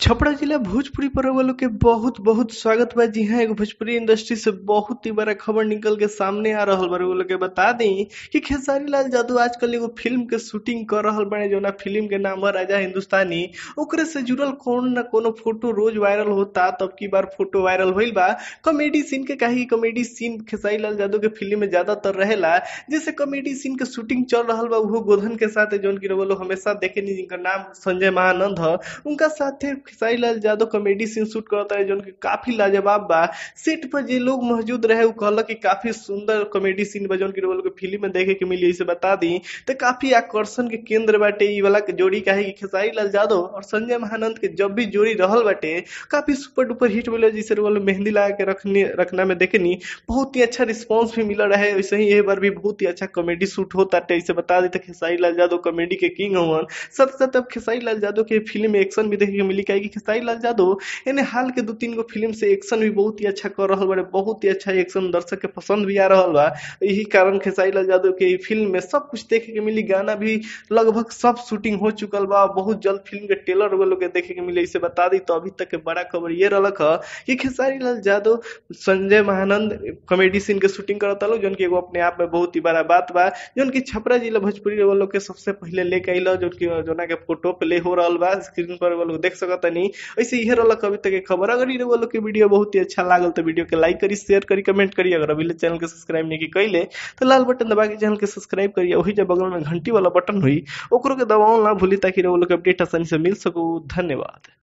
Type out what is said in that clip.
छपरा जिला भोजपुरी पर्व वालों के बहुत बहुत स्वागत बा जी हाँ एगो भोजपुरी इंडस्ट्री से बहुत ही बड़ा खबर निकल के सामने आ रहा वो लोग के बता दी कि खेसारी लाल जादू आजकल एगो फिल्म के शूटिंग कर रहा बने जो ना फिल्म के नाम है राजा हिंदुस्तानी ओकरे से जुड़ल कौन ना कोनो फोटो रोज वायरल होता तब की बार फोटो वायरल होल बा कॉमेडी सीन के कहे कॉमेडी सीन खेसारी लाल जादू के फिल्म में ज्यादातर रहेला जैसे कॉमेडी सीन के शूटिंग चल रहा बा वो गोधन के साथ जो कि हमेशा देखे नहीं जिनका नाम संजय महानंद है उनका साथ Khesari Lal Yadav comedy scene shoot करता है जो कि काफी लाजवाब बा सेट पर जो लोग मौजूद रहे वो कहल कि काफी सुंदर कॉमेडी सीन बा जो कि लोग फिल्म में देखे के मिली इसे बता दी तो काफी आकर्षण के केंद्र बाटे वाला जोड़ी है कि खेसारी लाल यादव और संजय महानंद के जब भी जोड़ी रहल बाटे काफी सुपर डुपर हिट मिले जिसे वो मेहंदी लगा के रखने रखना में देखनी बहुत ही अच्छा रिस्पॉन्स भी मिला रहे वैसे ही एक बार भी बहुत ही अच्छा कॉमेडी शूट होता है इसे बता तो खेसारी लाल यादव कॉमेडी के किंग हुआ साथ साथ अब खेसारी लाल यादव की फिल्म में एक्शन भी देखे मिली जाएगी खिसाई लग जा दो यानी हाल के दो तीन गो फिल्म से एक्शन भी बहुत ही अच्छा कर रहा बड़े बहुत ही अच्छा एक्शन दर्शक के पसंद भी आ रहा बा तो यही कारण खेसारी लाल यादव के फिल्म में सब कुछ देखे के मिली गाना भी लगभग सब शूटिंग हो चुकल बा बहुत जल्द फिल्म के ट्रेलर वो लोग देखे के मिले इसे बता दी तो अभी तक के बड़ा खबर ये रलक है कि खेसारी लाल यादव संजय महानंद कॉमेडी सीन के शूटिंग करता लो जौन की एगो अपने आप में बहुत ही बड़ा बात बा जौन की छपरा जिला भोजपुरी वो लोग के सबसे पहले लेके अल जो जोना के फोटो प्ले हो रहा बा स्क्रीन पर वो लोग देख सकता तनी ऐसे इहे रहा अभी तक खबर अगर इन लोग के वीडियो बहुत ही अच्छा लागल तो वीडियो के लाइक करी शेयर करी कमेंट करी अगर अभी चैनल के सब्सक्राइब नहीं कैले तो लाल बटन दबा के चैनल के सब्सक्राइब करिए वही जब बगल में घंटी वाला बटन हुई ओकरो के दबाव ना भूली ताकि लोग अपडेट आसानी से मिल सको धन्यवाद